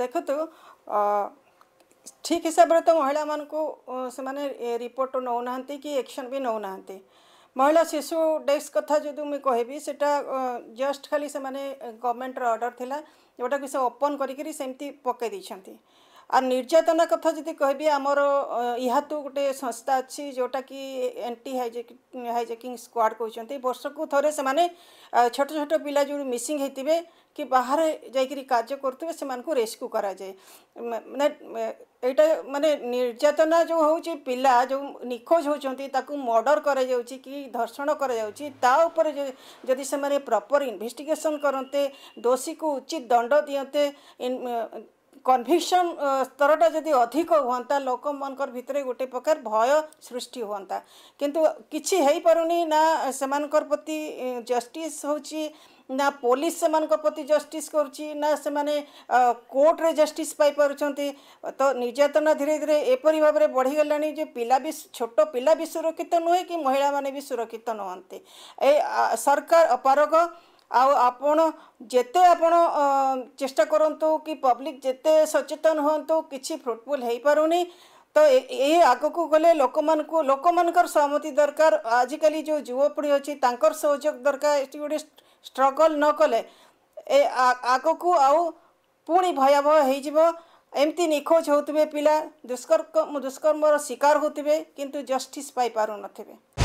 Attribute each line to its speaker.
Speaker 1: ଦେଖନ୍ତୁ ଠିକ୍ ହିସାବରେ ତ ମହିଳାମାନଙ୍କୁ ସେମାନେ ରିପୋର୍ଟ ନେଉନାହାନ୍ତି କି ଏକ୍ସନ୍ ବି ନେଉନାହାନ୍ତି ମହିଳା ଶିଶୁ ଡେସ୍କ କଥା ଯଦି ମୁଁ କହିବି ସେଇଟା ଜଷ୍ଟ ଖାଲି ସେମାନେ ଗଭର୍ଣ୍ଣମେଣ୍ଟର ଅର୍ଡ଼ର ଥିଲା ଯେଉଁଟାକି ସେ ଓପନ୍ କରିକିରି ସେମିତି ପକାଇ ଦେଇଛନ୍ତି আর নির্যাতনা কথা যদি কহবি আমার ইহাতু গোটে সংস্থা অছি যেটা কি এন্টি হাইজেকিং স্কোয়াড কৌন বর্ষক থরে সে ছোট ছোট পিলা যে মিসিং হইতে কি বাহারে যাইকি কাজ করতে সে রেস্কু করা যায় মানে এইটা মানে নির্যাতনা যে হচ্ছে পিলা যে নিখোঁজ হচ্ছেন তাকে মর্ডর করা যাচ্ছে কি ধর্ষণ করা যাচ্ছে তা উপরে যদি সে প্রপর ইনভেস্টিগেসন করতে দোষী কু উচিত দণ্ড দিতে কনভিকশন স্তরটা যদি অধিক হুঁতা লোকমনকর ভিতরে গোটে প্রকার ভয় সৃষ্টি হুঁতা কিন্তু কিছু হয়েপারুনি না সেমানকর প্রতি জস্টিস হচ্ছে ନା ପୋଲିସ ସେମାନଙ୍କ ପ୍ରତି ଜଷ୍ଟିସ୍ କରୁଛି ନା ସେମାନେ କୋର୍ଟରେ ଜଷ୍ଟିସ୍ ପାଇପାରୁଛନ୍ତି ତ ନିର୍ଯାତନା ଧୀରେ ଧୀରେ ଏପରି ଭାବରେ ବଢ଼ିଗଲାଣି ଯେ ପିଲା ବି ଛୋଟ ପିଲା ବି ସୁରକ୍ଷିତ ନୁହେଁ କି ମହିଳାମାନେ ବି ସୁରକ୍ଷିତ ନୁହନ୍ତି ଏ ସରକାର ଅପାରଗ ଆଉ ଆପଣ ଯେତେ ଆପଣ ଚେଷ୍ଟା କରନ୍ତୁ କି ପବ୍ଲିକ୍ ଯେତେ ସଚେତନ ହୁଅନ୍ତୁ କିଛି ଫ୍ରୁଟଫୁଲ୍ ହେଇପାରୁନି ତ ଏ ଆଗକୁ ଗଲେ ଲୋକମାନଙ୍କୁ ଲୋକମାନଙ୍କର ସହମତି ଦରକାର ଆଜିକାଲି ଯେଉଁ ଯୁବପିଢ଼ି ଅଛି ତାଙ୍କର ସହଯୋଗ ଦରକାର ଏଠି ଗୋଟେ ଷ୍ଟ୍ରଗଲ୍ ନ କଲେ ଏ ଆଗକୁ ଆଉ ପୁଣି ଭୟାବହ ହେଇଯିବ ଏମିତି ନିଖୋଜ ହେଉଥିବେ ପିଲା ଦୁଷ୍କର୍ମ ଦୁଷ୍କର୍ମର ଶିକାର ହେଉଥିବେ କିନ୍ତୁ ଜଷ୍ଟିସ୍ ପାଇପାରୁନଥିବେ